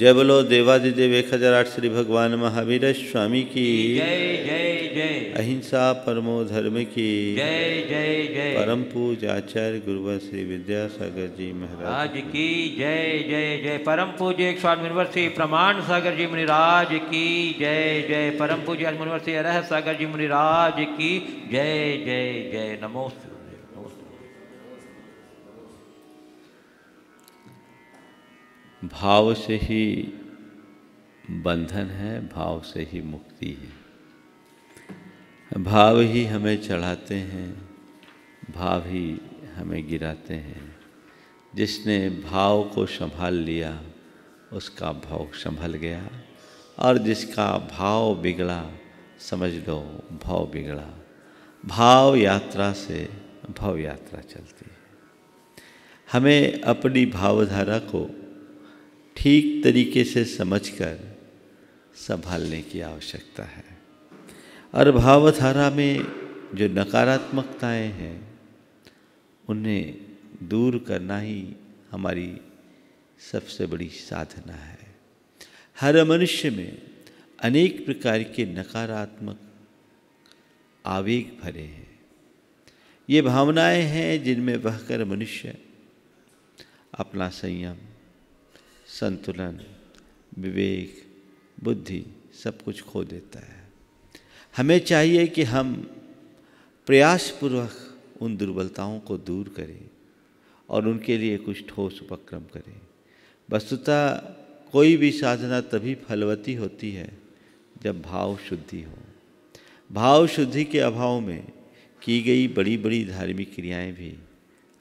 जय बोलो देवादिदेव एक हजार आठ श्री भगवान महावीर स्वामी की जय जय जय अहिंसा परमो धर्म की जय जय जय परम पूज आचार्य गुरुवर श्री विद्यासागर जी महाराज की जय जय जय परम पूज एक स्वामीवर श्री प्रमाण सागर जी मुनिराज की जय जय परम पूज अजमनवर श्री अरह सागर जी मुनिराज की जय जय जय नमो भाव से ही बंधन है भाव से ही मुक्ति है भाव ही हमें चढ़ाते हैं भाव ही हमें गिराते हैं जिसने भाव को संभाल लिया उसका भाव संभल गया और जिसका भाव बिगड़ा समझ लो भाव बिगड़ा भाव यात्रा से भाव यात्रा चलती है हमें अपनी भावधारा को ठीक तरीके से समझकर संभालने की आवश्यकता है और भावधारा में जो नकारात्मकताएं हैं उन्हें दूर करना ही हमारी सबसे बड़ी साधना है हर मनुष्य में अनेक प्रकार के नकारात्मक आवेग भरे हैं ये भावनाएं हैं जिनमें बहकर मनुष्य अपना संयम संतुलन विवेक बुद्धि सब कुछ खो देता है हमें चाहिए कि हम प्रयासपूर्वक उन दुर्बलताओं को दूर करें और उनके लिए कुछ ठोस उपक्रम करें वस्तुतः कोई भी साधना तभी फलवती होती है जब भाव शुद्धि हो भाव शुद्धि के अभाव में की गई बड़ी बड़ी धार्मिक क्रियाएं भी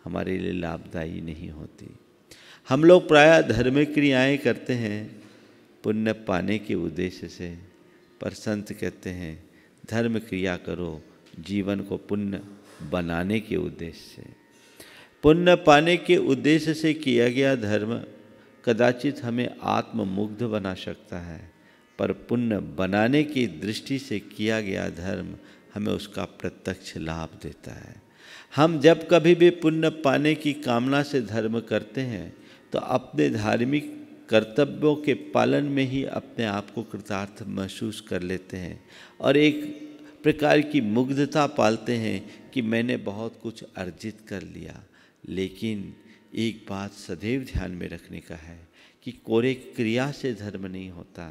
हमारे लिए लाभदायी नहीं होती हम लोग प्राय धर्म क्रियाएँ करते हैं पुण्य पाने के उद्देश्य से पर संत कहते हैं धर्म क्रिया करो जीवन को पुण्य बनाने के उद्देश्य से पुण्य पाने के उद्देश्य से किया गया धर्म कदाचित हमें आत्ममुग्ध बना सकता है पर पुण्य बनाने की दृष्टि से किया गया धर्म हमें उसका प्रत्यक्ष लाभ देता है हम जब कभी भी पुण्य पाने की कामना से धर्म करते हैं तो अपने धार्मिक कर्तव्यों के पालन में ही अपने आप को कृतार्थ महसूस कर लेते हैं और एक प्रकार की मुग्धता पालते हैं कि मैंने बहुत कुछ अर्जित कर लिया लेकिन एक बात सदैव ध्यान में रखने का है कि कोरे क्रिया से धर्म नहीं होता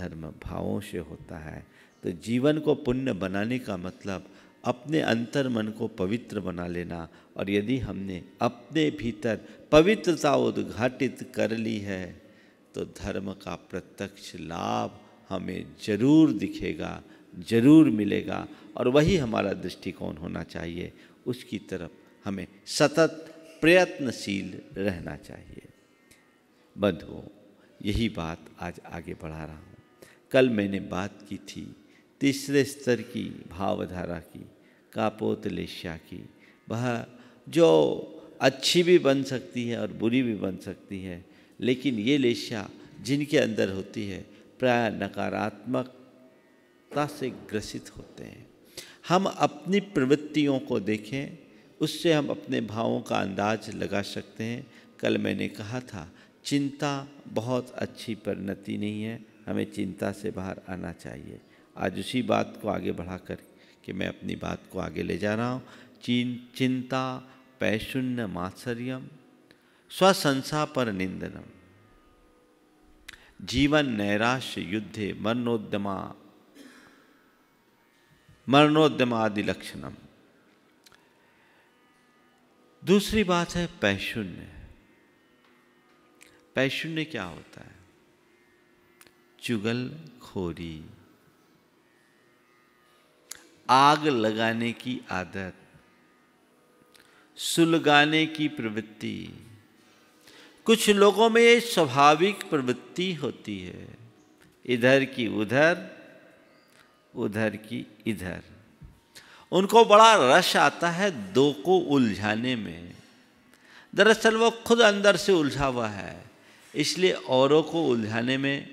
धर्म भावों से होता है तो जीवन को पुण्य बनाने का मतलब अपने अंतर मन को पवित्र बना लेना और यदि हमने अपने भीतर पवित्रता उद्घाटित कर ली है तो धर्म का प्रत्यक्ष लाभ हमें जरूर दिखेगा जरूर मिलेगा और वही हमारा दृष्टिकोण होना चाहिए उसकी तरफ हमें सतत प्रयत्नशील रहना चाहिए बंधुओं यही बात आज आगे बढ़ा रहा हूँ कल मैंने बात की थी तीसरे स्तर की भावधारा की कापोतलेश्या की वह जो अच्छी भी बन सकती है और बुरी भी बन सकती है लेकिन ये लेशा जिनके अंदर होती है प्राय नकारात्मकता से ग्रसित होते हैं हम अपनी प्रवृत्तियों को देखें उससे हम अपने भावों का अंदाज लगा सकते हैं कल मैंने कहा था चिंता बहुत अच्छी परिणति नहीं है हमें चिंता से बाहर आना चाहिए आज उसी बात को आगे बढ़ा कर कि मैं अपनी बात को आगे ले जा रहा हूँ चीन चिंता पैशून्य मात्सर्यम स्वसंसा पर निंदनम जीवन नैराश्य युद्धे मरणोद्यमा आदि लक्षणम दूसरी बात है पैशून्य पैशून्य क्या होता है चुगल खोरी आग लगाने की आदत सुलगाने की प्रवृत्ति कुछ लोगों में स्वाभाविक प्रवृत्ति होती है इधर की उधर उधर की इधर उनको बड़ा रस आता है दो को उलझाने में दरअसल वो खुद अंदर से उलझा हुआ है इसलिए औरों को उलझाने में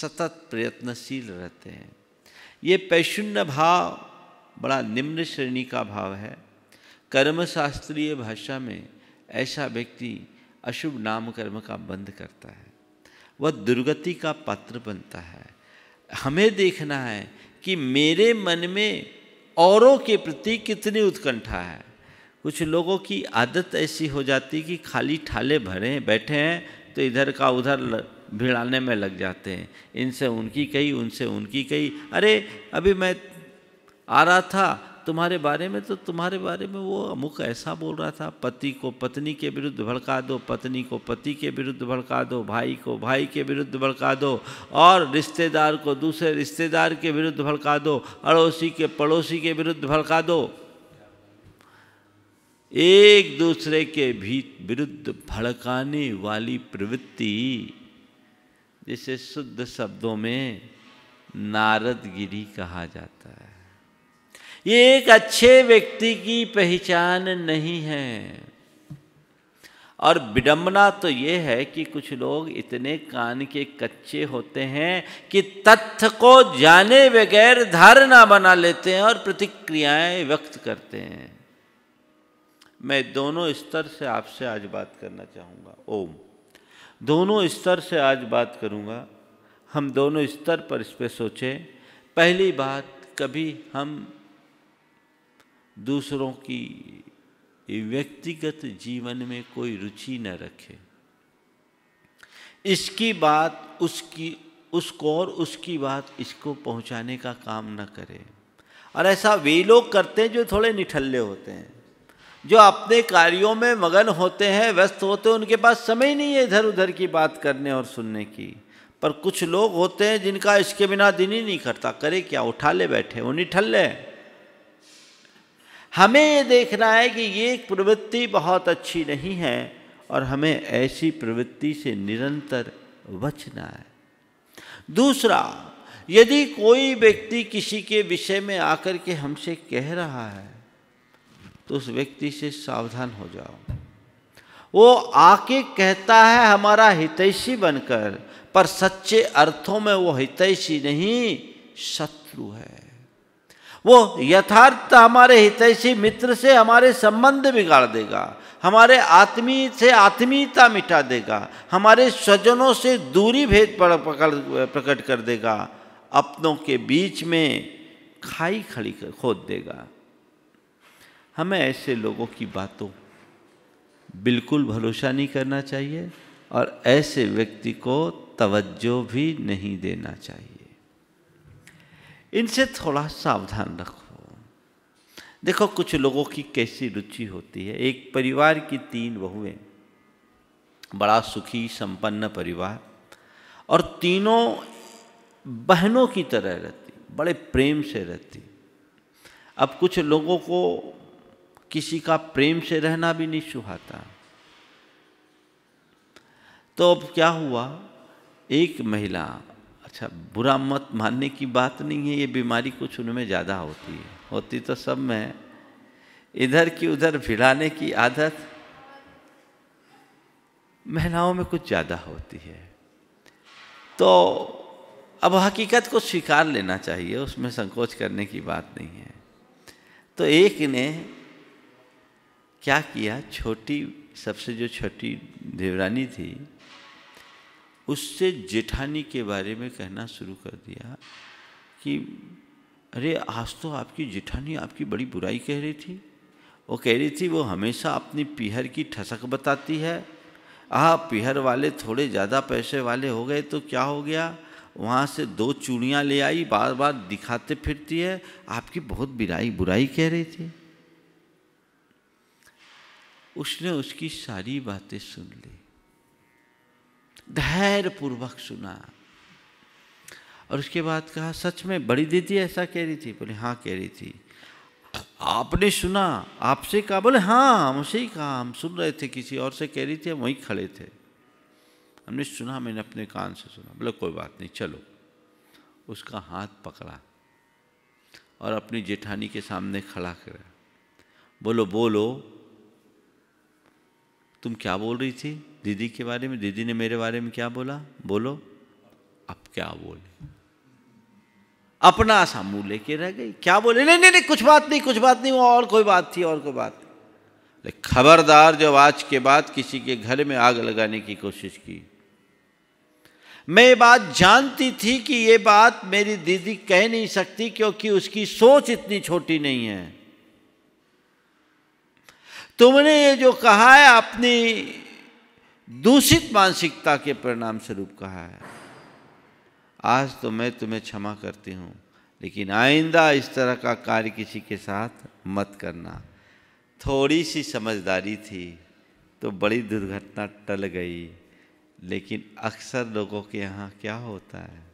सतत प्रयत्नशील रहते हैं ये पैशुन्य भाव बड़ा निम्न श्रेणी का भाव है कर्मशास्त्रीय भाषा में ऐसा व्यक्ति अशुभ नाम कर्म का बंध करता है वह दुर्गति का पात्र बनता है हमें देखना है कि मेरे मन में औरों के प्रति कितनी उत्कंठा है कुछ लोगों की आदत ऐसी हो जाती कि खाली ठाले भरे बैठे हैं तो इधर का उधर भिड़ाने में लग जाते हैं इनसे उनकी कही उनसे उनकी कही अरे अभी मैं आ रहा था तुम्हारे बारे में तो तुम्हारे बारे में वो अमुक ऐसा बोल रहा था पति को पत्नी के विरुद्ध भड़का दो पत्नी को पति के विरुद्ध भड़का दो भाई को भाई के विरुद्ध भड़का दो और रिश्तेदार को दूसरे रिश्तेदार के विरुद्ध भड़का दो अड़ोसी के पड़ोसी के विरुद्ध भड़का दो एक दूसरे के भी विरुद्ध भड़काने वाली प्रवृत्ति जिसे शुद्ध शब्दों में नारदगिरी कहा जाता है ये एक अच्छे व्यक्ति की पहचान नहीं है और विडंबना तो ये है कि कुछ लोग इतने कान के कच्चे होते हैं कि तथ्य को जाने बगैर धारणा बना लेते हैं और प्रतिक्रियाएं व्यक्त करते हैं मैं दोनों स्तर से आपसे आज बात करना चाहूँगा ओम दोनों स्तर से आज बात करूँगा हम दोनों स्तर पर इस पर सोचें पहली बात कभी हम दूसरों की व्यक्तिगत जीवन में कोई रुचि न रखे इसकी बात उसकी उसको और उसकी बात इसको पहुंचाने का काम न करे और ऐसा वे लोग करते हैं जो थोड़े निठल्ले होते हैं जो अपने कार्यों में मगन होते हैं व्यस्त होते हैं उनके पास समय नहीं है इधर उधर की बात करने और सुनने की पर कुछ लोग होते हैं जिनका इसके बिना दिन ही नहीं करता करे क्या उठा ले बैठे वो निठल्ले हैं हमें ये देखना है कि ये प्रवृत्ति बहुत अच्छी नहीं है और हमें ऐसी प्रवृत्ति से निरंतर बचना है दूसरा यदि कोई व्यक्ति किसी के विषय में आकर के हमसे कह रहा है तो उस व्यक्ति से सावधान हो जाओ वो आके कहता है हमारा हितैषी बनकर पर सच्चे अर्थों में वो हितैषी नहीं शत्रु है वो यथार्थ हमारे हितैषी मित्र से हमारे संबंध बिगाड़ देगा हमारे आत्मी से आत्मीयता मिटा देगा हमारे स्वजनों से दूरी भेद प्रकट कर देगा अपनों के बीच में खाई खड़ी खोद देगा हमें ऐसे लोगों की बातों बिल्कुल भरोसा नहीं करना चाहिए और ऐसे व्यक्ति को तवज्जो भी नहीं देना चाहिए इनसे थोड़ा सावधान रखो देखो कुछ लोगों की कैसी रुचि होती है एक परिवार की तीन बहुएं बड़ा सुखी संपन्न परिवार और तीनों बहनों की तरह रहती बड़े प्रेम से रहती अब कुछ लोगों को किसी का प्रेम से रहना भी नहीं सुहाता तो अब क्या हुआ एक महिला अच्छा बुरा मत मानने की बात नहीं है ये बीमारी कुछ उनमें ज़्यादा होती है होती तो सब में इधर की उधर भिड़ाने की आदत महिलाओं में कुछ ज़्यादा होती है तो अब हकीकत को स्वीकार लेना चाहिए उसमें संकोच करने की बात नहीं है तो एक ने क्या किया छोटी सबसे जो छोटी देवरानी थी उससे जेठानी के बारे में कहना शुरू कर दिया कि अरे आज तो आपकी जेठानी आपकी बड़ी बुराई कह रही थी वो कह रही थी वो हमेशा अपनी पीहर की ठसक बताती है आ पीहर वाले थोड़े ज़्यादा पैसे वाले हो गए तो क्या हो गया वहाँ से दो चूड़ियाँ ले आई बार बार दिखाते फिरती है आपकी बहुत बुराई बुराई कह रही थी उसने उसकी सारी बातें सुन ली धैर्य पूर्वक सुना और उसके बाद कहा सच में बड़ी दीदी ऐसा कह रही थी बोले हाँ कह रही थी आपने सुना आपसे कहा बोले हाँ हमसे ही कहा हम सुन रहे थे किसी और से कह रही थी हम वहीं खड़े थे हमने सुना मैंने अपने कान से सुना बोले कोई बात नहीं चलो उसका हाथ पकड़ा और अपनी जेठानी के सामने खड़ा करा बोलो बोलो तुम क्या बोल रही थी दीदी के बारे में दीदी ने मेरे बारे में क्या बोला बोलो अब क्या बोले अपना सा मुंह लेके रह गई क्या बोले नहीं नहीं नहीं कुछ बात नहीं कुछ बात नहीं वो और कोई बात थी और कोई बात नहीं खबरदार जब आज के बाद किसी के घर में आग लगाने की कोशिश की मैं ये बात जानती थी कि ये बात मेरी दीदी कह नहीं सकती क्योंकि उसकी सोच इतनी छोटी नहीं है तुमने ये जो कहा है अपनी दूषित मानसिकता के परिणाम स्वरूप कहा है आज तो मैं तुम्हें क्षमा करती हूँ लेकिन आइंदा इस तरह का कार्य किसी के साथ मत करना थोड़ी सी समझदारी थी तो बड़ी दुर्घटना टल गई लेकिन अक्सर लोगों के यहाँ क्या होता है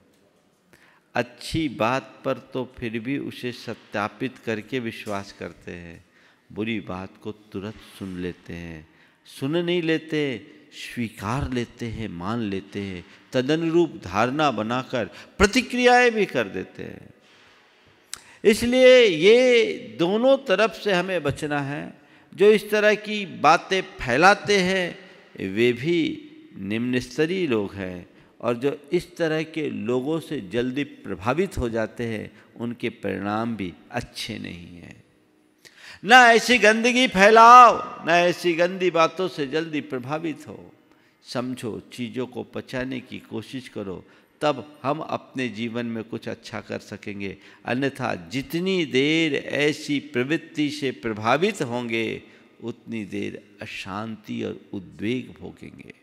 अच्छी बात पर तो फिर भी उसे सत्यापित करके विश्वास करते हैं बुरी बात को तुरंत सुन लेते हैं सुन नहीं लेते स्वीकार लेते हैं मान लेते हैं तदनुरूप धारणा बनाकर प्रतिक्रियाएं भी कर देते हैं इसलिए ये दोनों तरफ से हमें बचना है जो इस तरह की बातें फैलाते हैं वे भी निम्न स्तरीय लोग हैं और जो इस तरह के लोगों से जल्दी प्रभावित हो जाते हैं उनके परिणाम भी अच्छे नहीं हैं न ऐसी गंदगी फैलाओ न ऐसी गंदी बातों से जल्दी प्रभावित हो समझो चीज़ों को पचाने की कोशिश करो तब हम अपने जीवन में कुछ अच्छा कर सकेंगे अन्यथा जितनी देर ऐसी प्रवृत्ति से प्रभावित होंगे उतनी देर अशांति और उद्वेग भोगेंगे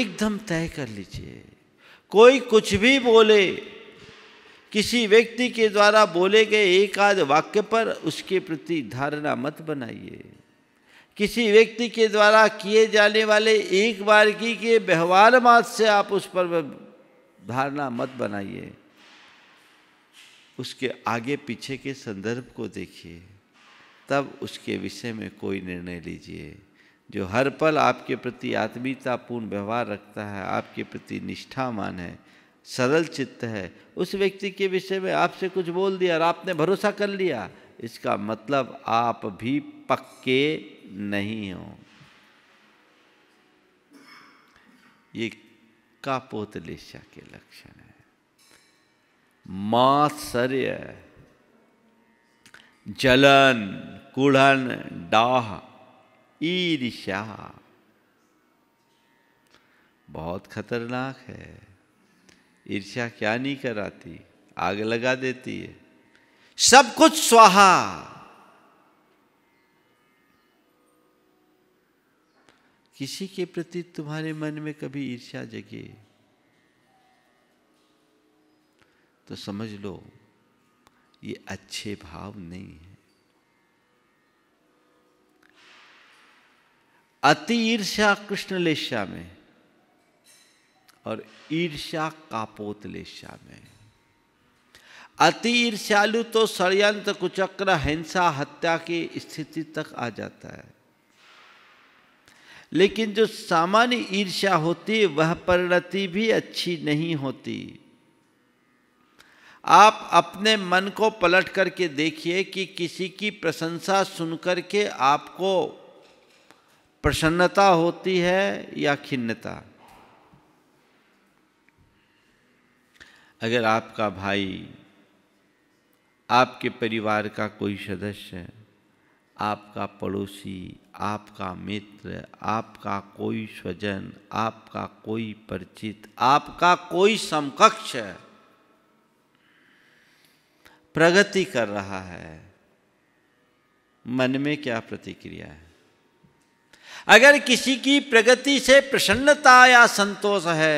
एकदम तय कर लीजिए कोई कुछ भी बोले किसी व्यक्ति के द्वारा बोले गए एक आध वाक्य पर उसके प्रति धारणा मत बनाइए किसी व्यक्ति के द्वारा किए जाने वाले एक बार की के व्यवहार मात से आप उस पर धारणा मत बनाइए उसके आगे पीछे के संदर्भ को देखिए तब उसके विषय में कोई निर्णय लीजिए जो हर पल आपके प्रति आत्मीयतापूर्ण व्यवहार रखता है आपके प्रति निष्ठावान है सरल चित्त है उस व्यक्ति के विषय में आपसे कुछ बोल दिया और आपने भरोसा कर लिया इसका मतलब आप भी पक्के नहीं हो ये कापोतलेशा के लक्षण है मात्सर्य जलन कुड़न डाह ईर्ष्या बहुत खतरनाक है ईर्ष्या क्या नहीं कराती आग लगा देती है सब कुछ स्वाहा किसी के प्रति तुम्हारे मन में कभी ईर्ष्या जगे तो समझ लो ये अच्छे भाव नहीं है अति ईर्ष्या कृष्णलेशा में और ईर्ष्या कापोतलेशा में अति ईर्ष्यालु तो षडयंत्र कुचक्र हिंसा हत्या की स्थिति तक आ जाता है लेकिन जो सामान्य ईर्ष्या होती वह परिणति भी अच्छी नहीं होती आप अपने मन को पलट करके देखिए कि किसी की प्रशंसा सुनकर के आपको प्रसन्नता होती है या खिन्नता अगर आपका भाई आपके परिवार का कोई सदस्य आपका पड़ोसी आपका मित्र आपका कोई स्वजन आपका कोई परिचित आपका कोई समकक्ष प्रगति कर रहा है मन में क्या प्रतिक्रिया है अगर किसी की प्रगति से प्रसन्नता या संतोष है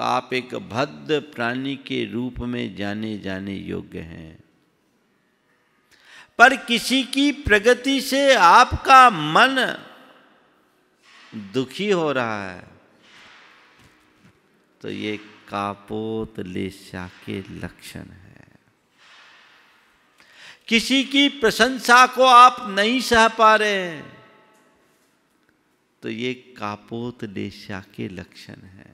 तो आप एक भद्र प्राणी के रूप में जाने जाने योग्य हैं पर किसी की प्रगति से आपका मन दुखी हो रहा है तो ये कापोत लेशा के लक्षण है किसी की प्रशंसा को आप नहीं सह पा रहे हैं तो ये कापोत लेशा के लक्षण है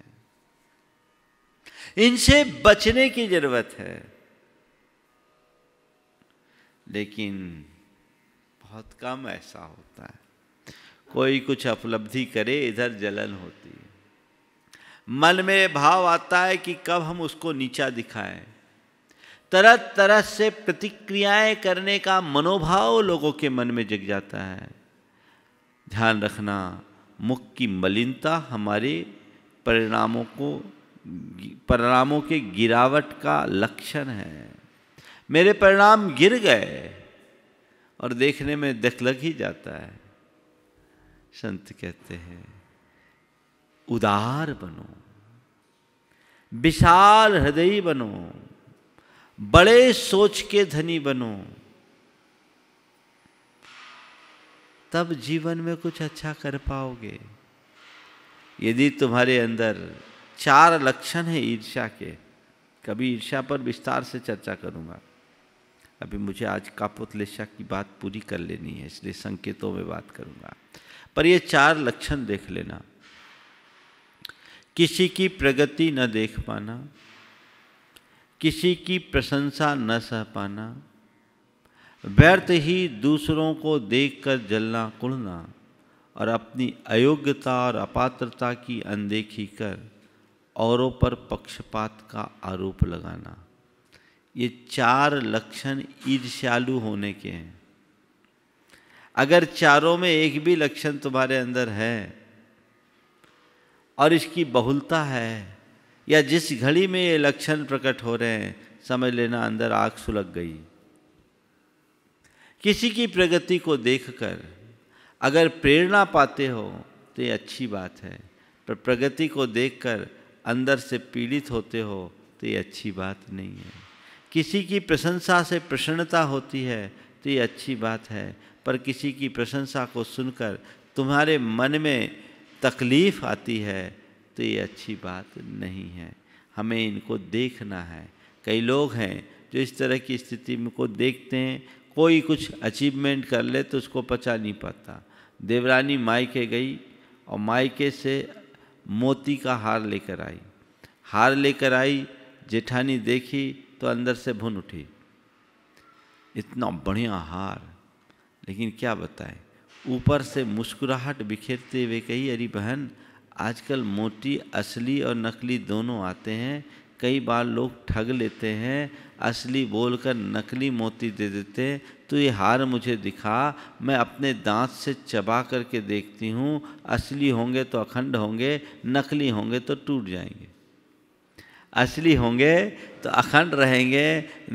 इनसे बचने की जरूरत है लेकिन बहुत कम ऐसा होता है कोई कुछ उपलब्धि करे इधर जलन होती है मन में भाव आता है कि कब हम उसको नीचा दिखाएं तरह तरह से प्रतिक्रियाएं करने का मनोभाव लोगों के मन में जग जाता है ध्यान रखना मुख की मलिनता हमारे परिणामों को परिणामों के गिरावट का लक्षण है मेरे परिणाम गिर गए और देखने में दख लग ही जाता है संत कहते हैं उदार बनो विशाल हृदयी बनो बड़े सोच के धनी बनो तब जीवन में कुछ अच्छा कर पाओगे यदि तुम्हारे अंदर चार लक्षण हैं ईर्ष्या के कभी ईर्ष्या पर विस्तार से चर्चा करूंगा अभी मुझे आज कापुतलेशा की बात पूरी कर लेनी है इसलिए संकेतों में बात करूंगा पर ये चार लक्षण देख लेना किसी की प्रगति न देख पाना किसी की प्रशंसा न सह पाना व्यर्थ ही दूसरों को देखकर जलना कुड़ना और अपनी अयोग्यता और अपात्रता की अनदेखी कर औरों पर पक्षपात का आरोप लगाना ये चार लक्षण ईर्ष्यालु होने के हैं अगर चारों में एक भी लक्षण तुम्हारे अंदर है और इसकी बहुलता है या जिस घड़ी में ये लक्षण प्रकट हो रहे हैं समझ लेना अंदर आग सुलग गई किसी की प्रगति को देखकर अगर प्रेरणा पाते हो तो ये अच्छी बात है पर प्रगति को देखकर अंदर से पीड़ित होते हो तो ये अच्छी बात नहीं है किसी की प्रशंसा से प्रसन्नता होती है तो ये अच्छी बात है पर किसी की प्रशंसा को सुनकर तुम्हारे मन में तकलीफ़ आती है तो ये अच्छी बात नहीं है हमें इनको देखना है कई लोग हैं जो इस तरह की स्थिति में को देखते हैं कोई कुछ अचीवमेंट कर ले तो उसको पचा नहीं पाता देवरानी मायके गई और मायके से मोती का हार लेकर आई हार लेकर आई जेठानी देखी तो अंदर से भुन उठी इतना बढ़िया हार लेकिन क्या बताएं ऊपर से मुस्कुराहट बिखेरते हुए कही अरे बहन आजकल मोती असली और नकली दोनों आते हैं कई बार लोग ठग लेते हैं असली बोलकर नकली मोती दे देते तो ये हार मुझे दिखा मैं अपने दांत से चबा करके देखती हूँ असली होंगे तो अखंड होंगे नकली होंगे तो टूट जाएंगे असली होंगे तो अखंड रहेंगे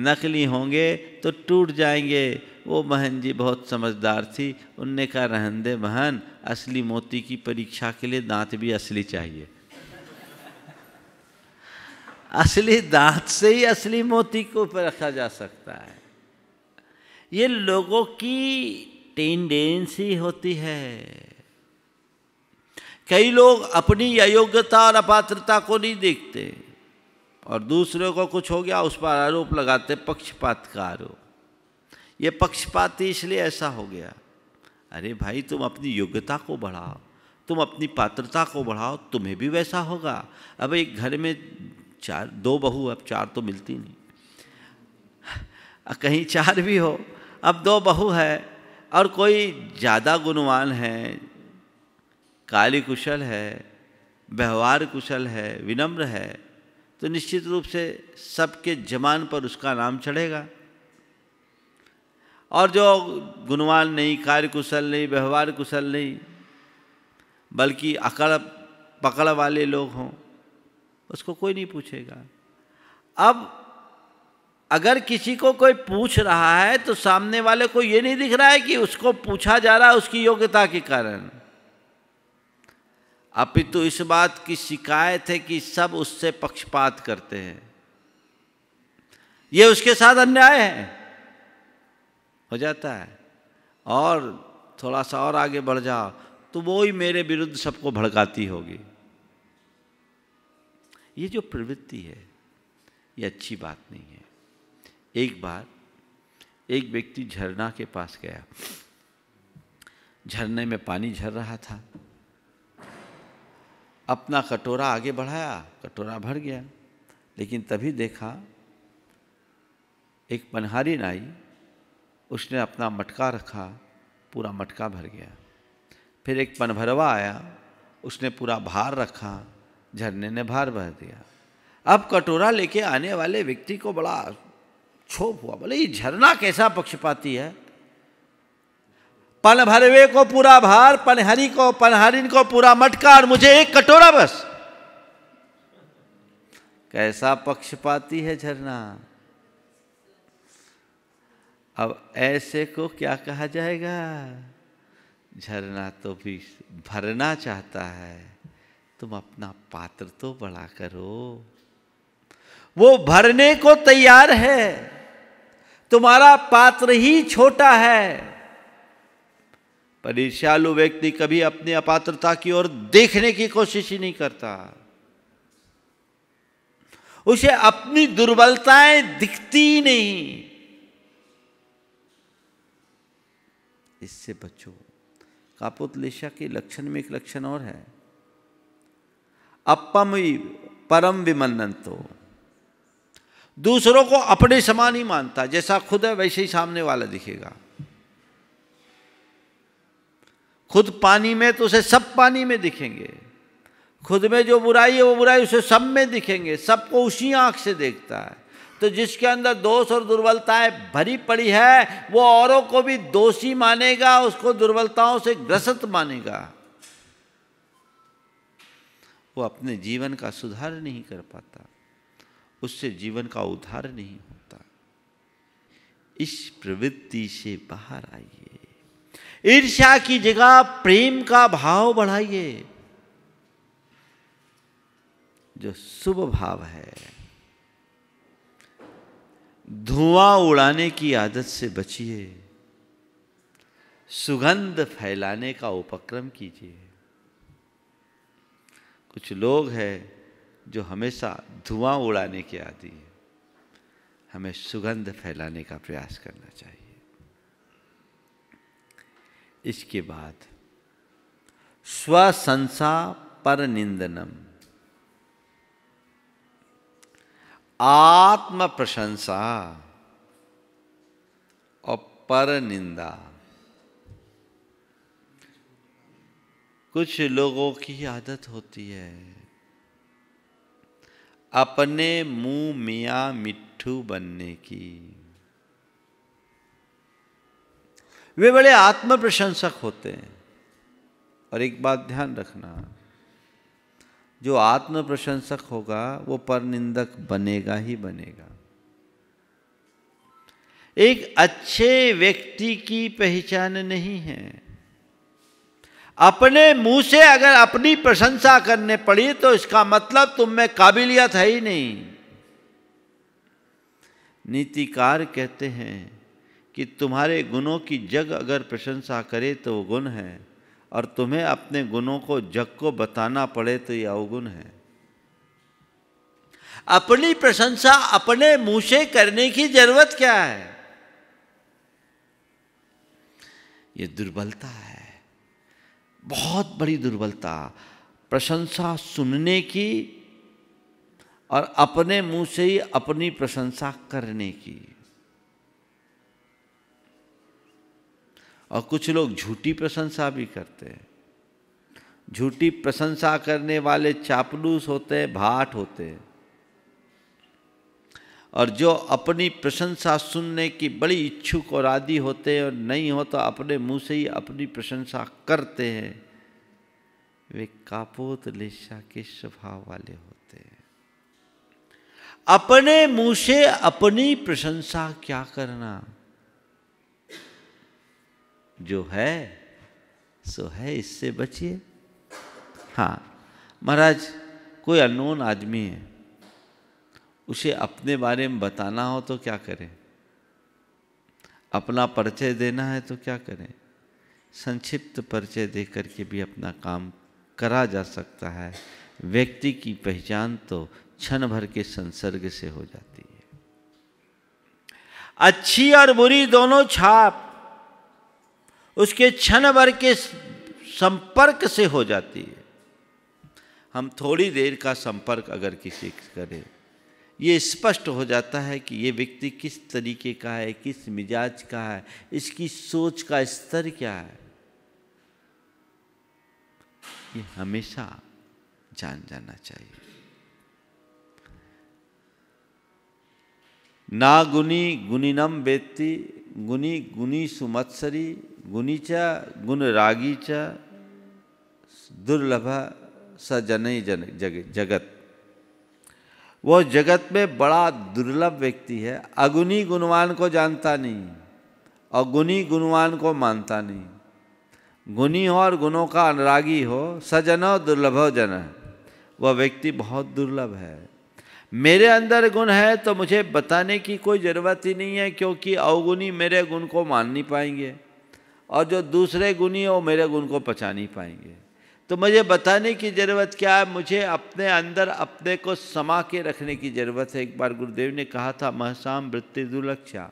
नकली होंगे तो टूट जाएंगे वो बहन जी बहुत समझदार थी उनने कहा रहन दे बहन असली मोती की परीक्षा के लिए दांत भी असली चाहिए असली दांत से ही असली मोती को ऊपर रखा जा सकता है ये लोगों की टेंडेंसी होती है कई लोग अपनी अयोग्यता और अपात्रता को नहीं देखते और दूसरे को कुछ हो गया उस पर आरोप लगाते पक्षपात का आरोप ये पक्षपाती इसलिए ऐसा हो गया अरे भाई तुम अपनी योग्यता को बढ़ाओ तुम अपनी पात्रता को बढ़ाओ तुम्हें भी वैसा होगा अब एक घर में चार दो बहू अब चार तो मिलती नहीं कहीं चार भी हो अब दो बहू है और कोई ज़्यादा गुणवान है काली कुशल है व्यवहार कुशल है विनम्र है तो निश्चित रूप से सबके जमान पर उसका नाम चढ़ेगा और जो गुणवान नहीं कार्य कुशल नहीं व्यवहार कुशल नहीं बल्कि अकड़ पकड़ वाले लोग हों उसको कोई नहीं पूछेगा अब अगर किसी को कोई पूछ रहा है तो सामने वाले को ये नहीं दिख रहा है कि उसको पूछा जा रहा है उसकी योग्यता के कारण अपितु तो इस बात की शिकायत है कि सब उससे पक्षपात करते हैं ये उसके साथ अन्याय है हो जाता है और थोड़ा सा और आगे बढ़ जाओ तो वो ही मेरे विरुद्ध सबको भड़काती होगी ये जो प्रवृत्ति है ये अच्छी बात नहीं है एक बार एक व्यक्ति झरना के पास गया झरने में पानी झर रहा था अपना कटोरा आगे बढ़ाया कटोरा भर गया लेकिन तभी देखा एक पनहारिन आई उसने अपना मटका रखा पूरा मटका भर गया फिर एक पनभरवा आया उसने पूरा भार रखा झरने ने भार भर दिया अब कटोरा लेके आने वाले व्यक्ति को बड़ा छोप हुआ बोले ये झरना कैसा पक्षपाती है पन भरवे को पूरा भार पनहरी को पनहरिन को पूरा मटका और मुझे एक कटोरा बस कैसा पक्षपाती है झरना अब ऐसे को क्या कहा जाएगा झरना तो भी भरना चाहता है तुम अपना पात्र तो बड़ा करो वो भरने को तैयार है तुम्हारा पात्र ही छोटा है परीक्षालु व्यक्ति कभी अपनी अपात्रता की ओर देखने की कोशिश ही नहीं करता उसे अपनी दुर्बलताएं दिखती ही नहीं इससे बचो कापुतलेशा के लक्षण में एक लक्षण और है अपम परम विमन्नतो दूसरों को अपने समान ही मानता जैसा खुद है वैसे ही सामने वाला दिखेगा खुद पानी में तो उसे सब पानी में दिखेंगे खुद में जो बुराई है वो बुराई उसे सब में दिखेंगे सबको उसी आंख से देखता है तो जिसके अंदर दोष और दुर्बलताएं भरी पड़ी है वो औरों को भी दोषी मानेगा उसको दुर्बलताओं से ग्रसित मानेगा अपने जीवन का सुधार नहीं कर पाता उससे जीवन का उद्धार नहीं होता इस प्रवृत्ति से बाहर आइए ईर्ष्या की जगह प्रेम का भाव बढ़ाइए जो शुभ भाव है धुआं उड़ाने की आदत से बचिए सुगंध फैलाने का उपक्रम कीजिए कुछ लोग हैं जो हमेशा धुआं उड़ाने के आदि हैं हमें सुगंध फैलाने का प्रयास करना चाहिए इसके बाद स्वसंसा पर निंदनम आत्म प्रशंसा और पर निंदा कुछ लोगों की आदत होती है अपने मुंह मिया मिट्ठू बनने की वे बड़े आत्म प्रशंसक होते हैं और एक बात ध्यान रखना जो आत्म प्रशंसक होगा वो परनिंदक बनेगा ही बनेगा एक अच्छे व्यक्ति की पहचान नहीं है अपने मुंह से अगर अपनी प्रशंसा करने पड़ी तो इसका मतलब तुम में काबिलियत है ही नहीं नीतिकार कहते हैं कि तुम्हारे गुणों की जग अगर प्रशंसा करे तो वो गुण है और तुम्हें अपने गुणों को जग को बताना पड़े तो ये अवगुण है अपनी प्रशंसा अपने मुंह से करने की जरूरत क्या है ये दुर्बलता है बहुत बड़ी दुर्बलता प्रशंसा सुनने की और अपने मुंह से ही अपनी प्रशंसा करने की और कुछ लोग झूठी प्रशंसा भी करते हैं झूठी प्रशंसा करने वाले चापलूस होते हैं भाट होते हैं और जो अपनी प्रशंसा सुनने की बड़ी इच्छुक और आदि होते हैं और नहीं हो तो अपने मुंह से ही अपनी प्रशंसा करते हैं वे कापोत लेशा के स्वभाव वाले होते हैं अपने मुंह से अपनी प्रशंसा क्या करना जो है सो है इससे बचिए हाँ महाराज कोई अनोन आदमी है उसे अपने बारे में बताना हो तो क्या करें अपना परिचय देना है तो क्या करें संक्षिप्त परिचय दे करके भी अपना काम करा जा सकता है व्यक्ति की पहचान तो क्षण भर के संसर्ग से हो जाती है अच्छी और बुरी दोनों छाप उसके क्षण भर के संपर्क से हो जाती है हम थोड़ी देर का संपर्क अगर किसी करें ये स्पष्ट हो जाता है कि ये व्यक्ति किस तरीके का है किस मिजाज का है इसकी सोच का स्तर क्या है ये हमेशा जान जाना चाहिए ना गुनी गुणिनम वेत्ति गुनी गुनी सुमत्सरी गुनीचा गुण रागीचा दुर्लभ स जनई जन जगत वो जगत में बड़ा दुर्लभ व्यक्ति है अगुनी गुणवान को जानता नहीं और गुणी गुणवान को मानता नहीं गुणी हो और गुणों का अनुरागी हो सजनो दुर्लभ जन वह व्यक्ति बहुत दुर्लभ है मेरे अंदर गुण है तो मुझे बताने की कोई ज़रूरत ही नहीं है क्योंकि अवगुणी मेरे गुण को मान नहीं पाएंगे और जो दूसरे गुणी हो वो मेरे गुण को पहचान नहीं पाएंगे तो मुझे बताने की ज़रूरत क्या है मुझे अपने अंदर अपने को समा के रखने की ज़रूरत है एक बार गुरुदेव ने कहा था महसाम वृत्ति दुर्लक्षा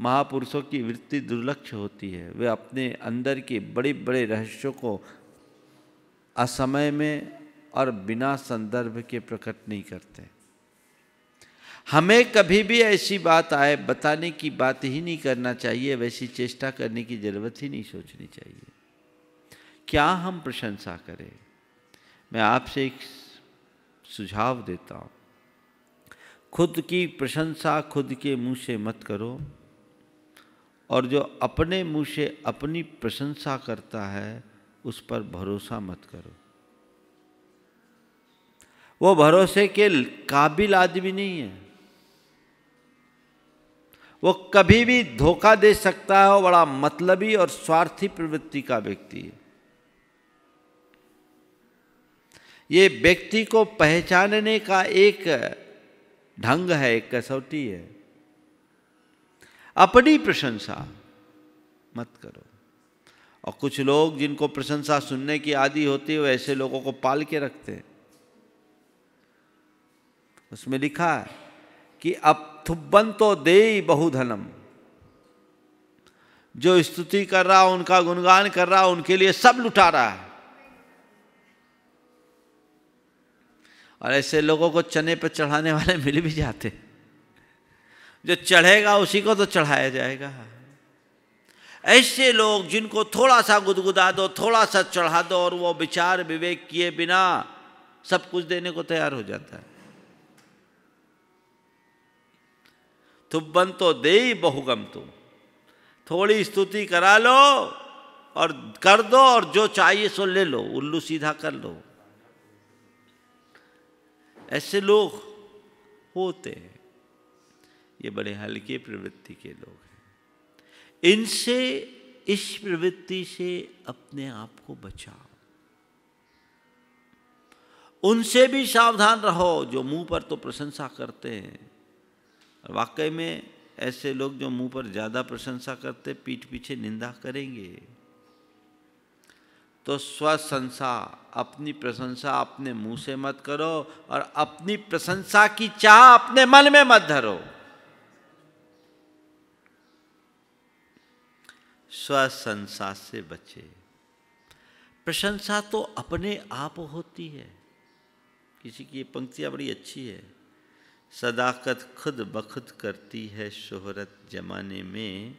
महापुरुषों की वृत्ति दुर्लक्ष होती है वे अपने अंदर के बड़े बड़े रहस्यों को असमय में और बिना संदर्भ के प्रकट नहीं करते हमें कभी भी ऐसी बात आए बताने की बात ही नहीं करना चाहिए वैसी चेष्टा करने की ज़रूरत ही नहीं सोचनी चाहिए क्या हम प्रशंसा करें मैं आपसे एक सुझाव देता हूँ खुद की प्रशंसा खुद के मुंह से मत करो और जो अपने मुंह से अपनी प्रशंसा करता है उस पर भरोसा मत करो वो भरोसे के काबिल आदमी नहीं है वो कभी भी धोखा दे सकता है वो बड़ा मतलबी और स्वार्थी प्रवृत्ति का व्यक्ति है ये व्यक्ति को पहचानने का एक ढंग है एक कसौटी है अपनी प्रशंसा मत करो और कुछ लोग जिनको प्रशंसा सुनने की आदि होती है वो ऐसे लोगों को पाल के रखते हैं उसमें लिखा है कि अब थुब्बन तो दे बहुधनम जो स्तुति कर रहा उनका गुणगान कर रहा उनके लिए सब लुटा रहा है और ऐसे लोगों को चने पर चढ़ाने वाले मिल भी जाते जो चढ़ेगा उसी को तो चढ़ाया जाएगा ऐसे लोग जिनको थोड़ा सा गुदगुदा दो थोड़ा सा चढ़ा दो और वो विचार विवेक किए बिना सब कुछ देने को तैयार हो जाता है थुब्बन तो दे बहुगम तुम थोड़ी स्तुति करा लो और कर दो और जो चाहिए सो ले लो उल्लू सीधा कर लो ऐसे लोग होते हैं ये बड़े हल्के प्रवृत्ति के लोग हैं इनसे इस प्रवृत्ति से अपने आप को बचाओ उनसे भी सावधान रहो जो मुंह पर तो प्रशंसा करते हैं वाकई में ऐसे लोग जो मुंह पर ज़्यादा प्रशंसा करते पीठ पीछे निंदा करेंगे तो स्वसंसा अपनी प्रशंसा अपने मुंह से मत करो और अपनी प्रशंसा की चाह अपने मन में मत धरो स्वसंसा से बचे प्रशंसा तो अपने आप होती है किसी की ये पंक्तियाँ बड़ी अच्छी है सदाकत खुद बखुद करती है शोहरत जमाने में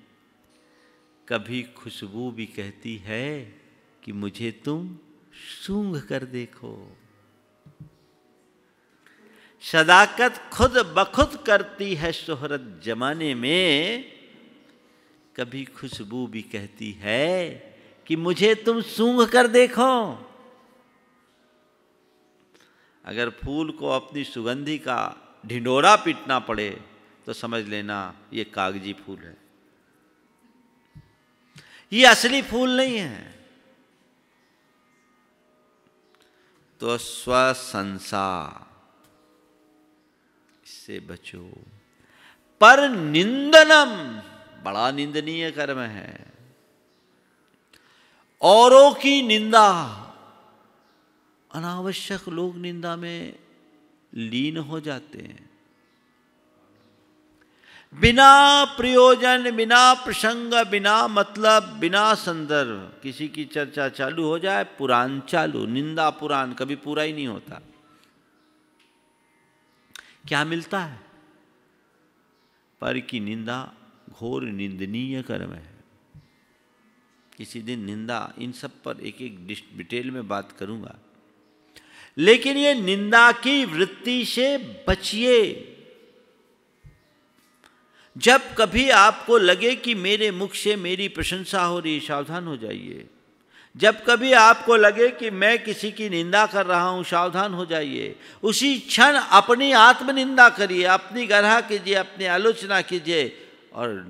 कभी खुशबू भी कहती है कि मुझे तुम सूंघ कर देखो सदाकत खुद बखुद करती है शोहरत जमाने में कभी खुशबू भी कहती है कि मुझे तुम सूंघ कर देखो अगर फूल को अपनी सुगंधी का ढिंडोरा पीटना पड़े तो समझ लेना ये कागजी फूल है ये असली फूल नहीं है तो स्वसंसा इससे बचो पर निंदनम बड़ा निंदनीय कर्म है औरों की निंदा अनावश्यक लोग निंदा में लीन हो जाते हैं बिना प्रयोजन बिना प्रसंग बिना मतलब बिना संदर्भ किसी की चर्चा चालू हो जाए पुराण चालू निंदा पुराण कभी पूरा ही नहीं होता क्या मिलता है पर की निंदा घोर निंदनीय कर्म है किसी दिन निंदा इन सब पर एक एक डिटेल में बात करूंगा लेकिन ये निंदा की वृत्ति से बचिए जब कभी आपको लगे कि मेरे मुख से मेरी प्रशंसा हो रही सावधान हो जाइए जब कभी आपको लगे कि मैं किसी की निंदा कर रहा हूँ सावधान हो जाइए उसी क्षण अपनी आत्मनिंदा करिए अपनी गढ़ा कीजिए अपनी आलोचना कीजिए और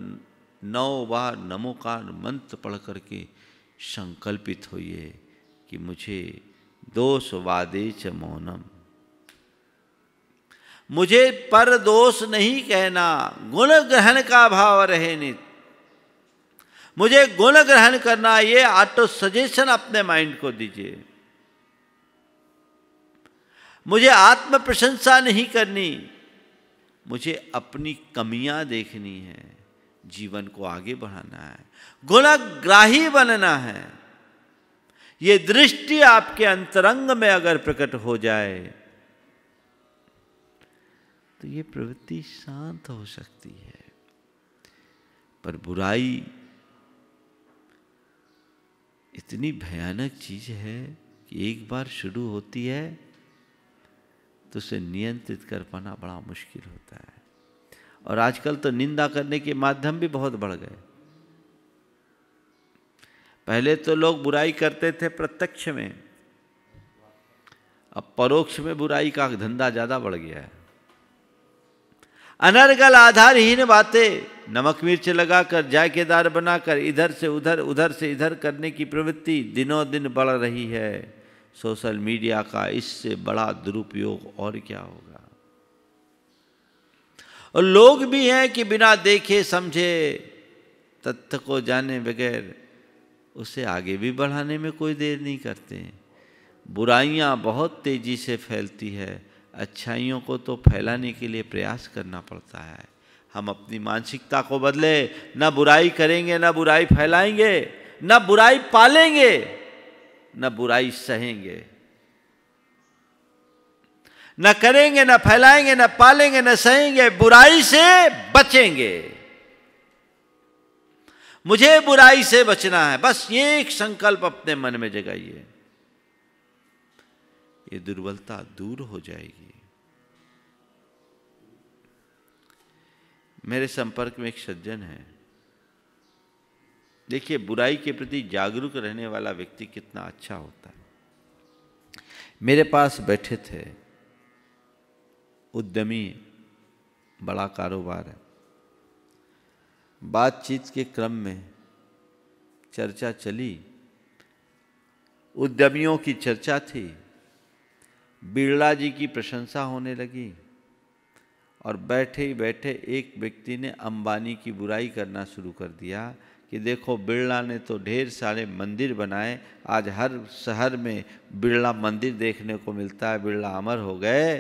नौ बार नमोकार मंत्र पढ़ करके संकल्पित होइए कि मुझे दोष वादे च मौनम मुझे पर दोष नहीं कहना गुण ग्रहण का भाव रहे नित मुझे गुण ग्रहण करना ये ऑटो सजेशन अपने माइंड को दीजिए मुझे आत्म प्रशंसा नहीं करनी मुझे अपनी कमियां देखनी है जीवन को आगे बढ़ाना है गुणग्राही बनना है ये दृष्टि आपके अंतरंग में अगर प्रकट हो जाए तो ये प्रवृत्ति शांत हो सकती है पर बुराई इतनी भयानक चीज है कि एक बार शुरू होती है तो उसे नियंत्रित कर पाना बड़ा मुश्किल होता है और आजकल तो निंदा करने के माध्यम भी बहुत बढ़ गए पहले तो लोग बुराई करते थे प्रत्यक्ष में अब परोक्ष में बुराई का धंधा ज़्यादा बढ़ गया है अनर्गल आधारहीन बातें नमक मिर्च लगाकर जायकेदार बनाकर इधर से उधर उधर से इधर करने की प्रवृत्ति दिनों दिन बढ़ रही है सोशल मीडिया का इससे बड़ा दुरुपयोग और क्या होगा और लोग भी हैं कि बिना देखे समझे तथ्य को जाने बगैर उसे आगे भी बढ़ाने में कोई देर नहीं करते बुराइयां बहुत तेज़ी से फैलती है अच्छाइयों को तो फैलाने के लिए प्रयास करना पड़ता है हम अपनी मानसिकता को बदले न बुराई करेंगे ना बुराई फैलाएंगे न बुराई पालेंगे न बुराई सहेंगे न करेंगे न फैलाएंगे न पालेंगे न सहेंगे बुराई से बचेंगे मुझे बुराई से बचना है बस ये एक संकल्प अपने मन में जगाइए ये दुर्बलता दूर हो जाएगी मेरे संपर्क में एक सज्जन है देखिए बुराई के प्रति जागरूक रहने वाला व्यक्ति कितना अच्छा होता है मेरे पास बैठे थे उद्यमी बड़ा कारोबार है बातचीत के क्रम में चर्चा चली उद्यमियों की चर्चा थी बिरला जी की प्रशंसा होने लगी और बैठे ही बैठे एक व्यक्ति ने अंबानी की बुराई करना शुरू कर दिया कि देखो बिरला ने तो ढेर सारे मंदिर बनाए आज हर शहर में बिरला मंदिर देखने को मिलता है बिरला अमर हो गए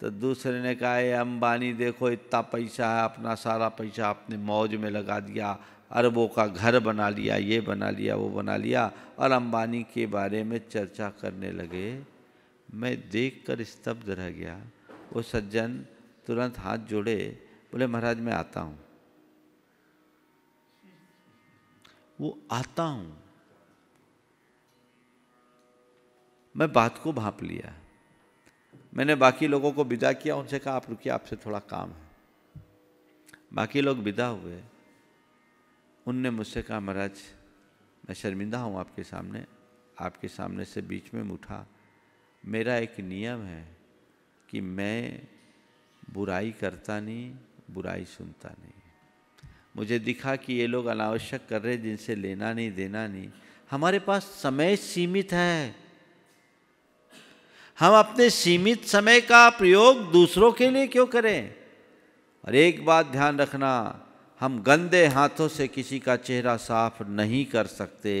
तो दूसरे ने कहा ये अंबानी देखो इतना पैसा है अपना सारा पैसा अपने मौज में लगा दिया अरबों का घर बना लिया ये बना लिया वो बना लिया और अंबानी के बारे में चर्चा करने लगे मैं देखकर स्तब्ध रह गया वो सज्जन तुरंत हाथ जोड़े बोले महाराज मैं आता हूँ वो आता हूँ मैं बात को भाप लिया मैंने बाकी लोगों को विदा किया उनसे कहा आप रुकिए आपसे थोड़ा काम है बाकी लोग विदा हुए उनने मुझसे कहा महाराज मैं शर्मिंदा हूँ आपके सामने आपके सामने से बीच में उठा मेरा एक नियम है कि मैं बुराई करता नहीं बुराई सुनता नहीं मुझे दिखा कि ये लोग अनावश्यक कर रहे जिनसे लेना नहीं देना नहीं हमारे पास समय सीमित है हम अपने सीमित समय का प्रयोग दूसरों के लिए क्यों करें और एक बात ध्यान रखना हम गंदे हाथों से किसी का चेहरा साफ नहीं कर सकते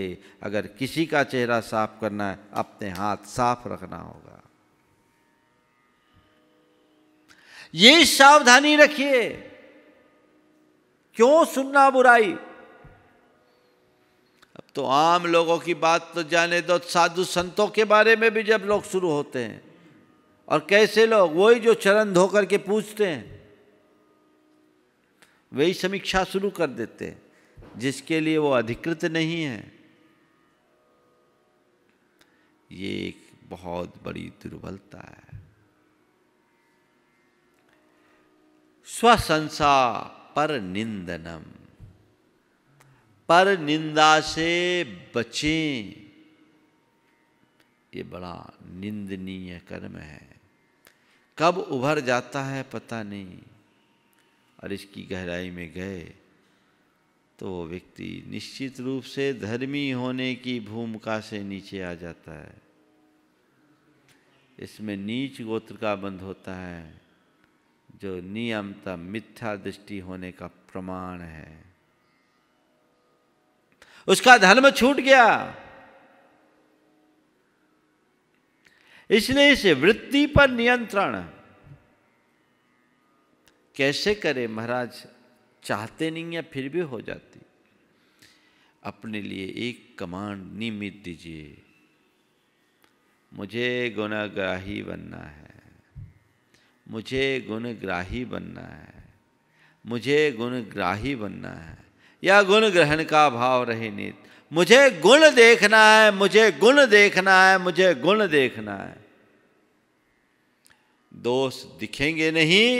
अगर किसी का चेहरा साफ करना है अपने हाथ साफ रखना होगा ये सावधानी रखिए क्यों सुनना बुराई अब तो आम लोगों की बात तो जाने दो साधु संतों के बारे में भी जब लोग शुरू होते हैं और कैसे लोग वही जो चरण धोकर के पूछते हैं वही समीक्षा शुरू कर देते जिसके लिए वो अधिकृत नहीं है ये एक बहुत बड़ी दुर्बलता है स्वसंसा पर निंदनम पर निंदा से बचें ये बड़ा निंदनीय कर्म है कब उभर जाता है पता नहीं और इसकी गहराई में गए तो वो व्यक्ति निश्चित रूप से धर्मी होने की भूमिका से नीचे आ जाता है इसमें नीच गोत्र का बंध होता है जो नियमता मिथ्या दृष्टि होने का प्रमाण है उसका धर्म छूट गया इसलिए इस वृत्ति पर नियंत्रण कैसे करे महाराज चाहते नहीं या फिर भी हो जाती अपने लिए एक कमांड निमित दीजिए मुझे गुणग्राही बनना है मुझे गुणग्राही बनना है मुझे गुणग्राही बनना है या गुण ग्रहण का भाव रहे नित मुझे गुण देखना है मुझे गुण देखना है मुझे गुण देखना है दोष दिखेंगे नहीं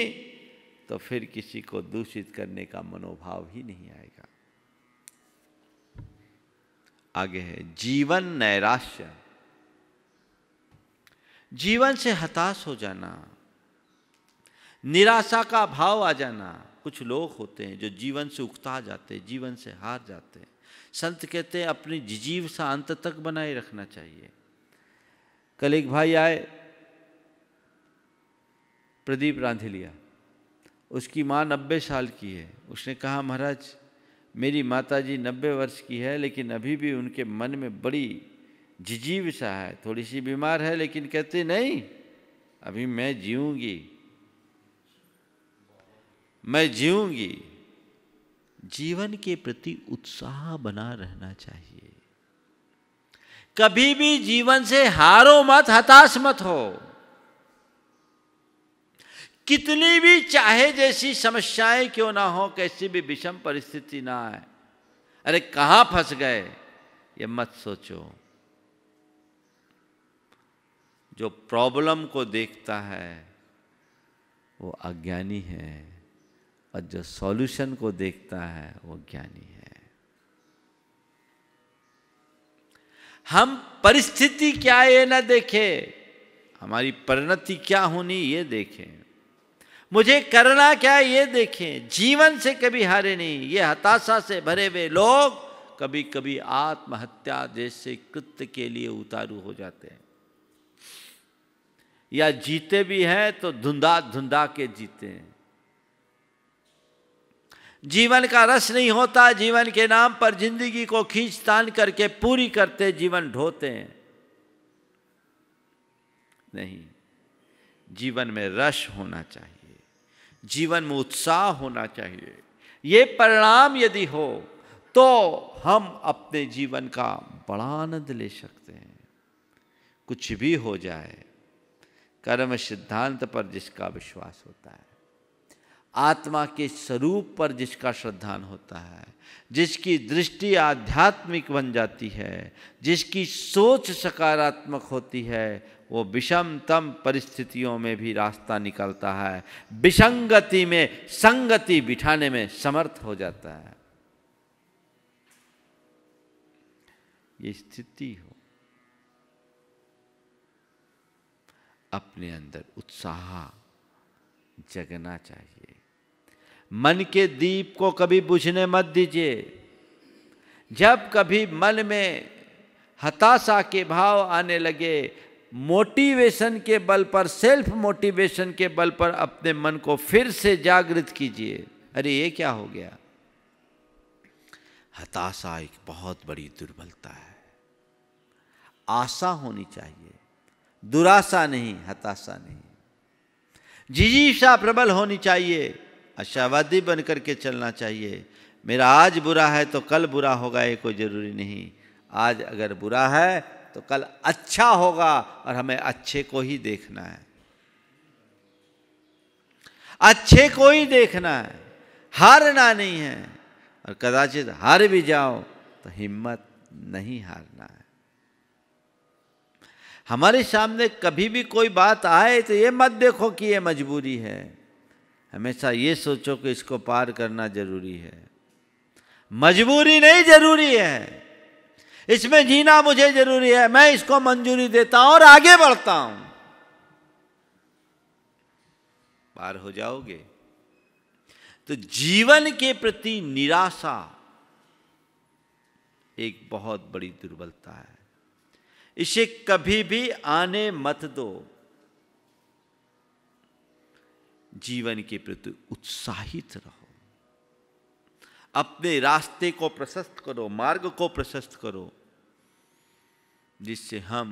तो फिर किसी को दूषित करने का मनोभाव ही नहीं आएगा आगे है जीवन नैराश्य जीवन से हताश हो जाना निराशा का भाव आ जाना कुछ लोग होते हैं जो जीवन से उकता जाते जीवन से हार जाते हैं संत कहते हैं अपनी जीव सा अंत तक बनाए रखना चाहिए कल एक भाई आए प्रदीप रांधिलिया उसकी माँ नब्बे साल की है उसने कहा महाराज मेरी माता जी नब्बे वर्ष की है लेकिन अभी भी उनके मन में बड़ी सा है थोड़ी सी बीमार है लेकिन कहते नहीं अभी मैं जीऊंगी मैं जीऊंगी जीवन के प्रति उत्साह बना रहना चाहिए कभी भी जीवन से हारो मत हताश मत हो कितनी भी चाहे जैसी समस्याएं क्यों ना हो कैसी भी विषम परिस्थिति ना आए अरे कहां फंस गए ये मत सोचो जो प्रॉब्लम को देखता है वो अज्ञानी है और जो सॉल्यूशन को देखता है वो ज्ञानी है हम परिस्थिति क्या है ना देखें हमारी परिणति क्या होनी ये देखें मुझे करना क्या ये देखें जीवन से कभी हारे नहीं ये हताशा से भरे हुए लोग कभी कभी आत्महत्या जैसे कृत्य के लिए उतारू हो जाते हैं या जीते भी हैं तो धुंधा धुंधा के जीते हैं जीवन का रस नहीं होता जीवन के नाम पर जिंदगी को खींच तान करके पूरी करते जीवन ढोते हैं नहीं जीवन में रस होना चाहिए जीवन में उत्साह होना चाहिए ये परिणाम यदि हो तो हम अपने जीवन का बड़ा आनंद ले सकते हैं कुछ भी हो जाए कर्म सिद्धांत पर जिसका विश्वास होता है आत्मा के स्वरूप पर जिसका श्रद्धान होता है जिसकी दृष्टि आध्यात्मिक बन जाती है जिसकी सोच सकारात्मक होती है वो विषमतम परिस्थितियों में भी रास्ता निकलता है विसंगति में संगति बिठाने में समर्थ हो जाता है ये स्थिति हो अपने अंदर उत्साह जगना चाहिए मन के दीप को कभी बुझने मत दीजिए जब कभी मन में हताशा के भाव आने लगे मोटिवेशन के बल पर सेल्फ मोटिवेशन के बल पर अपने मन को फिर से जागृत कीजिए अरे ये क्या हो गया हताशा एक बहुत बड़ी दुर्बलता है आशा होनी चाहिए दुराशा नहीं हताशा नहीं जिजीषा प्रबल होनी चाहिए आशावादी बनकर के चलना चाहिए मेरा आज बुरा है तो कल बुरा होगा ये कोई ज़रूरी नहीं आज अगर बुरा है तो कल अच्छा होगा और हमें अच्छे को ही देखना है अच्छे को ही देखना है हारना नहीं है और कदाचित हार भी जाओ तो हिम्मत नहीं हारना है हमारे सामने कभी भी कोई बात आए तो ये मत देखो कि ये मजबूरी है हमेशा ये सोचो कि इसको पार करना जरूरी है मजबूरी नहीं जरूरी है इसमें जीना मुझे जरूरी है मैं इसको मंजूरी देता हूं और आगे बढ़ता हूं पार हो जाओगे तो जीवन के प्रति निराशा एक बहुत बड़ी दुर्बलता है इसे कभी भी आने मत दो जीवन के प्रति उत्साहित रहो अपने रास्ते को प्रशस्त करो मार्ग को प्रशस्त करो जिससे हम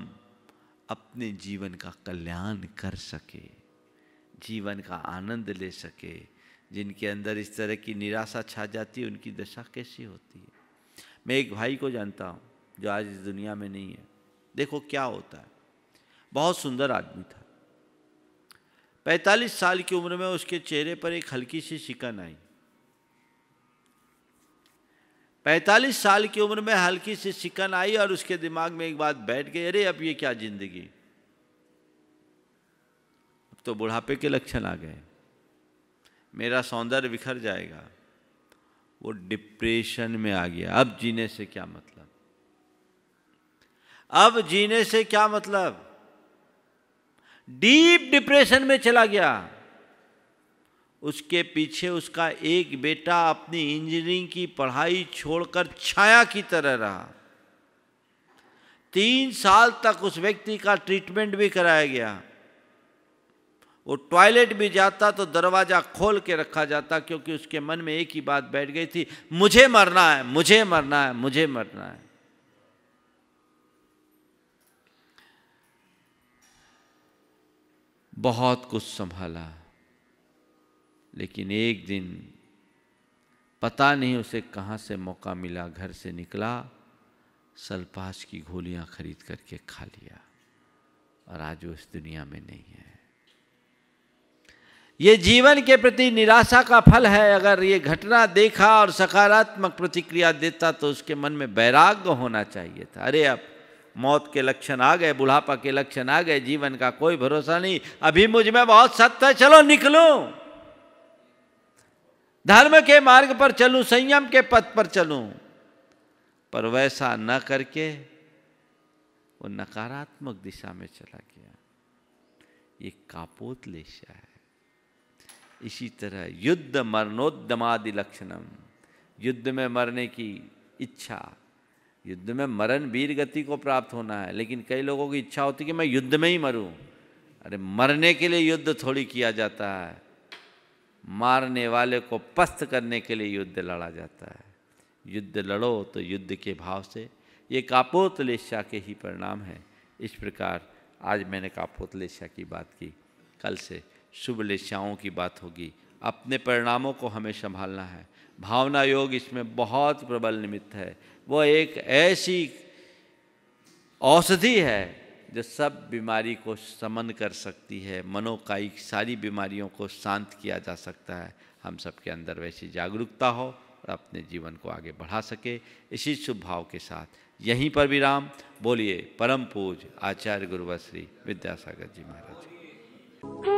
अपने जीवन का कल्याण कर सके जीवन का आनंद ले सके जिनके अंदर इस तरह की निराशा छा जाती है उनकी दशा कैसी होती है मैं एक भाई को जानता हूँ जो आज इस दुनिया में नहीं है देखो क्या होता है बहुत सुंदर आदमी था पैंतालीस साल की उम्र में उसके चेहरे पर एक हल्की सी शिकन आई पैंतालीस साल की उम्र में हल्की सी सिकन आई और उसके दिमाग में एक बात बैठ गई अरे अब ये क्या जिंदगी अब तो बुढ़ापे के लक्षण आ गए मेरा सौंदर्य बिखर जाएगा वो डिप्रेशन में आ गया अब जीने से क्या मतलब अब जीने से क्या मतलब डीप डिप्रेशन में चला गया उसके पीछे उसका एक बेटा अपनी इंजीनियरिंग की पढ़ाई छोड़कर छाया की तरह रहा तीन साल तक उस व्यक्ति का ट्रीटमेंट भी कराया गया वो टॉयलेट भी जाता तो दरवाज़ा खोल के रखा जाता क्योंकि उसके मन में एक ही बात बैठ गई थी मुझे मरना है मुझे मरना है मुझे मरना है बहुत कुछ संभाला लेकिन एक दिन पता नहीं उसे कहाँ से मौका मिला घर से निकला सलपाश की गोलियां खरीद करके खा लिया और आज वो इस दुनिया में नहीं है ये जीवन के प्रति निराशा का फल है अगर ये घटना देखा और सकारात्मक प्रतिक्रिया देता तो उसके मन में वैराग्य होना चाहिए था अरे अब मौत के लक्षण आ गए बुढ़ापा के लक्षण आ गए जीवन का कोई भरोसा नहीं अभी मुझ में बहुत सत्य है चलो निकलो धर्म के मार्ग पर चलूं संयम के पथ पर चलूं पर वैसा न करके वो नकारात्मक दिशा में चला गया ये कापोत लेशा है इसी तरह युद्ध मरणोद्यमादि लक्षणम युद्ध में मरने की इच्छा युद्ध में मरण वीर गति को प्राप्त होना है लेकिन कई लोगों की इच्छा होती है कि मैं युद्ध में ही मरूं अरे मरने के लिए युद्ध थोड़ी किया जाता है मारने वाले को पस्त करने के लिए युद्ध लड़ा जाता है युद्ध लड़ो तो युद्ध के भाव से ये कापोतलेशा के ही परिणाम है इस प्रकार आज मैंने कापोतलेशा की बात की कल से शुभ लेशाओं की बात होगी अपने परिणामों को हमें संभालना है भावना योग इसमें बहुत प्रबल निमित्त है वो एक ऐसी औषधि है जो सब बीमारी को समन कर सकती है मनोकायिक सारी बीमारियों को शांत किया जा सकता है हम सब के अंदर वैसी जागरूकता हो और अपने जीवन को आगे बढ़ा सके इसी शुभ भाव के साथ यहीं पर विराम बोलिए परम पूज आचार्य गुरुवश्री श्री विद्यासागर जी महाराज